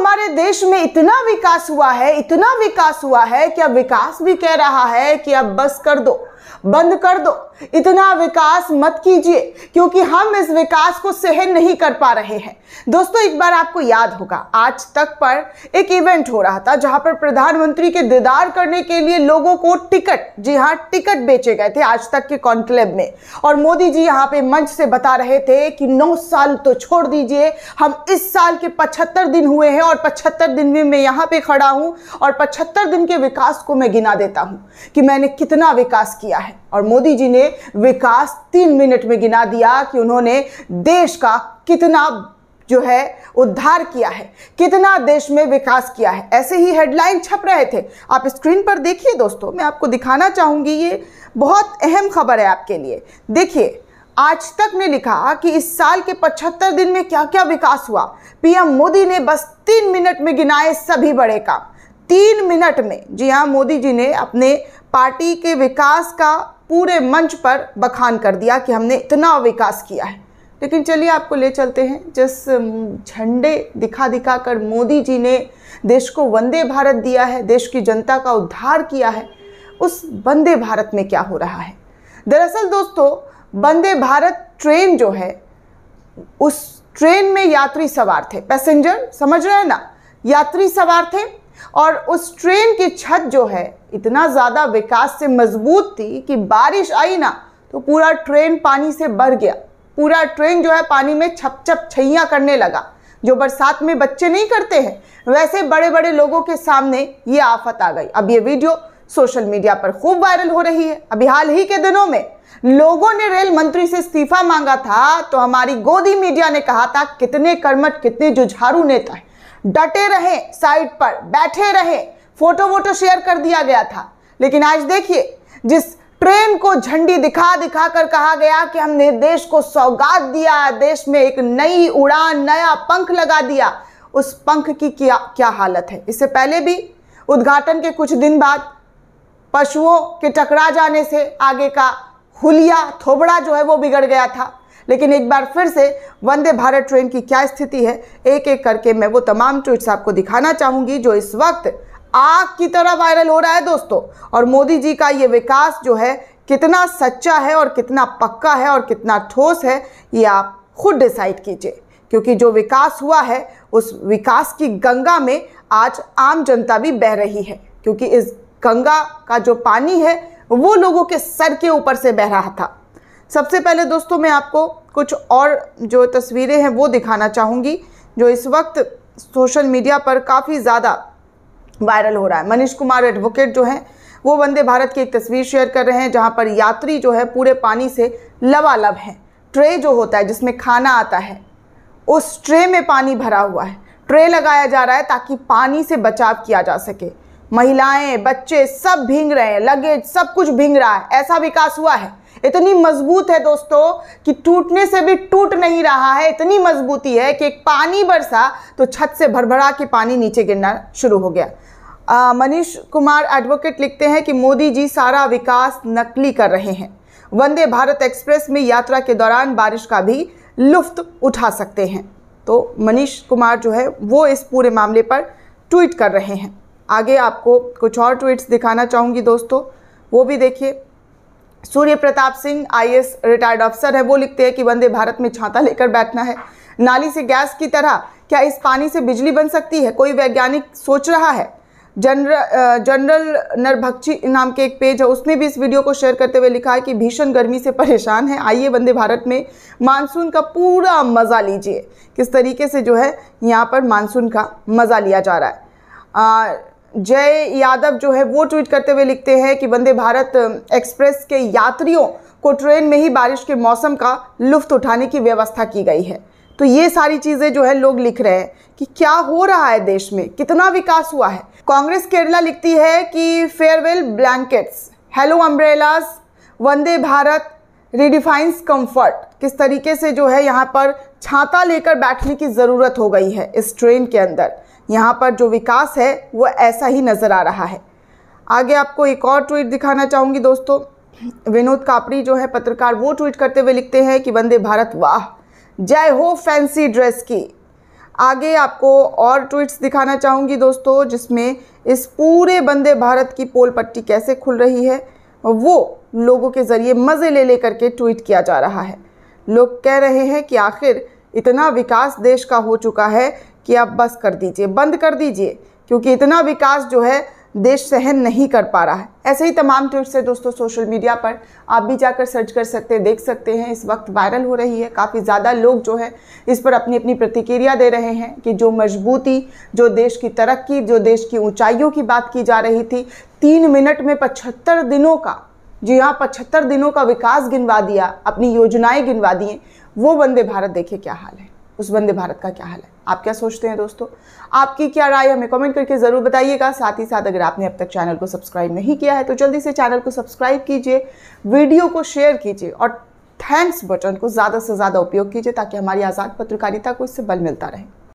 हमारे देश में इतना विकास हुआ है इतना विकास हुआ है कि अब विकास भी कह रहा है कि अब बस कर दो बंद कर दो इतना विकास मत कीजिए क्योंकि हम इस विकास को सहन नहीं कर पा रहे हैं दोस्तों एक बार आपको याद होगा आज तक पर एक इवेंट हो रहा था जहां पर प्रधानमंत्री के दीदार करने के लिए लोगों को टिकट जी हाँ टिकट बेचे गए थे आज तक के कॉन्क्लेव में और मोदी जी यहां पे मंच से बता रहे थे कि नौ साल तो छोड़ दीजिए हम इस साल के पचहत्तर दिन हुए हैं और पचहत्तर दिन में मैं यहां पर खड़ा हूं और पचहत्तर दिन के विकास को मैं गिना देता हूं कि मैंने कितना विकास किया किया है और मोदी जी ने विकास तीन मिनट में गिना दिया कि उन्होंने देश का कितना जो है उद्धार किया है कितना देश में विकास किया है ऐसे ही हेडलाइन छप रहे थे आप स्क्रीन पर देखिए दोस्तों मैं आपको दिखाना चाहूंगी ये बहुत अहम खबर है आपके लिए देखिए आज तक ने लिखा कि इस साल के 75 दिन में क्या क्या विकास हुआ पीएम मोदी ने बस तीन मिनट में गिनाए सभी बड़े काम तीन मिनट में जी हाँ मोदी जी ने अपने पार्टी के विकास का पूरे मंच पर बखान कर दिया कि हमने इतना विकास किया है लेकिन चलिए आपको ले चलते हैं जिस झंडे दिखा दिखा कर मोदी जी ने देश को वंदे भारत दिया है देश की जनता का उद्धार किया है उस वंदे भारत में क्या हो रहा है दरअसल दोस्तों वंदे भारत ट्रेन जो है उस ट्रेन में यात्री सवार थे पैसेंजर समझ रहे हैं ना यात्री सवार थे और उस ट्रेन की छत जो है इतना ज़्यादा विकास से मजबूत थी कि बारिश आई ना तो पूरा ट्रेन पानी से भर गया पूरा ट्रेन जो है पानी में छप छप छैया करने लगा जो बरसात में बच्चे नहीं करते हैं वैसे बड़े बड़े लोगों के सामने ये आफत आ गई अब ये वीडियो सोशल मीडिया पर खूब वायरल हो रही है अभी हाल ही के दिनों में लोगों ने रेल मंत्री से इस्तीफा मांगा था तो हमारी गोदी मीडिया ने कहा था कितने कर्मठ कितने जुझारू नेता है डटे रहे साइट पर बैठे रहे फोटो वोटो शेयर कर दिया गया था लेकिन आज देखिए जिस ट्रेन को झंडी दिखा दिखा कर कहा गया कि हमने देश को सौगात दिया देश में एक नई उड़ान नया पंख लगा दिया उस पंख की क्या क्या हालत है इससे पहले भी उद्घाटन के कुछ दिन बाद पशुओं के टकरा जाने से आगे का हुलिया थोबड़ा जो है वो बिगड़ गया था लेकिन एक बार फिर से वंदे भारत ट्रेन की क्या स्थिति है एक एक करके मैं वो तमाम ट्वीट्स आपको दिखाना चाहूँगी जो इस वक्त आग की तरह वायरल हो रहा है दोस्तों और मोदी जी का ये विकास जो है कितना सच्चा है और कितना पक्का है और कितना ठोस है ये आप खुद डिसाइड कीजिए क्योंकि जो विकास हुआ है उस विकास की गंगा में आज आम जनता भी बह रही है क्योंकि इस गंगा का जो पानी है वो लोगों के सर के ऊपर से बह रहा था सबसे पहले दोस्तों मैं आपको कुछ और जो तस्वीरें हैं वो दिखाना चाहूँगी जो इस वक्त सोशल मीडिया पर काफ़ी ज़्यादा वायरल हो रहा है मनीष कुमार एडवोकेट जो हैं वो वंदे भारत की एक तस्वीर शेयर कर रहे हैं जहाँ पर यात्री जो है पूरे पानी से लबालब हैं ट्रे जो होता है जिसमें खाना आता है उस ट्रे में पानी भरा हुआ है ट्रे लगाया जा रहा है ताकि पानी से बचाव किया जा सके महिलाएं बच्चे सब भींग रहे हैं लगेज सब कुछ भींग रहा है ऐसा विकास हुआ है इतनी मजबूत है दोस्तों कि टूटने से भी टूट नहीं रहा है इतनी मजबूती है कि एक पानी बरसा तो छत से भरभरा के पानी नीचे गिरना शुरू हो गया मनीष कुमार एडवोकेट लिखते हैं कि मोदी जी सारा विकास नकली कर रहे हैं वंदे भारत एक्सप्रेस में यात्रा के दौरान बारिश का भी लुफ्त उठा सकते हैं तो मनीष कुमार जो है वो इस पूरे मामले पर ट्वीट कर रहे हैं आगे आपको कुछ और ट्वीट्स दिखाना चाहूँगी दोस्तों वो भी देखिए सूर्य प्रताप सिंह आई रिटायर्ड अफसर है वो लिखते हैं कि वंदे भारत में छाता लेकर बैठना है नाली से गैस की तरह क्या इस पानी से बिजली बन सकती है कोई वैज्ञानिक सोच रहा है जनरल जनरल नरभक्षी नाम के एक पेज है उसने भी इस वीडियो को शेयर करते हुए लिखा है कि भीषण गर्मी से परेशान है आइए वंदे भारत में मानसून का पूरा मज़ा लीजिए किस तरीके से जो है यहाँ पर मानसून का मज़ा लिया जा रहा है आ, जय यादव जो है वो ट्वीट करते हुए लिखते हैं कि वंदे भारत एक्सप्रेस के यात्रियों को ट्रेन में ही बारिश के मौसम का लुफ्त उठाने की व्यवस्था की गई है तो ये सारी चीज़ें जो है लोग लिख रहे हैं कि क्या हो रहा है देश में कितना विकास हुआ है कांग्रेस केरला लिखती है कि farewell blankets hello umbrellas Vande Bharat redefines comfort किस तरीके से जो है यहाँ पर छाता लेकर बैठने की ज़रूरत हो गई है इस ट्रेन के अंदर यहाँ पर जो विकास है वो ऐसा ही नज़र आ रहा है आगे आपको एक और ट्वीट दिखाना चाहूँगी दोस्तों विनोद कापड़ी जो है पत्रकार वो ट्वीट करते हुए लिखते हैं कि वंदे भारत वाह जय हो फैंसी ड्रेस की आगे आपको और ट्वीट्स दिखाना चाहूँगी दोस्तों जिसमें इस पूरे वंदे भारत की पोल पट्टी कैसे खुल रही है वो लोगों के ज़रिए मज़े ले लेकर के ट्वीट किया जा रहा है लोग कह रहे हैं कि आखिर इतना विकास देश का हो चुका है कि आप बस कर दीजिए बंद कर दीजिए क्योंकि इतना विकास जो है देश सहन नहीं कर पा रहा है ऐसे ही तमाम ट्वीट्स है दोस्तों सोशल मीडिया पर आप भी जाकर सर्च कर सकते हैं देख सकते हैं इस वक्त वायरल हो रही है काफ़ी ज़्यादा लोग जो है इस पर अपनी अपनी प्रतिक्रिया दे रहे हैं कि जो मजबूती जो देश की तरक्की जो देश की ऊंचाइयों की बात की जा रही थी तीन मिनट में पचहत्तर दिनों का जी हाँ पचहत्तर दिनों का विकास गिनवा दिया अपनी योजनाएँ गिनवा दिए वो वंदे भारत देखे क्या हाल है उस वंदे भारत का क्या हाल है आप क्या सोचते हैं दोस्तों आपकी क्या राय हमें कमेंट करके ज़रूर बताइएगा साथ ही साथ अगर आपने अब तक चैनल को सब्सक्राइब नहीं किया है तो जल्दी से चैनल को सब्सक्राइब कीजिए वीडियो को शेयर कीजिए और थैंक्स बटन को ज़्यादा से ज़्यादा उपयोग कीजिए ताकि हमारी आज़ाद पत्रकारिता को इससे बल मिलता रहे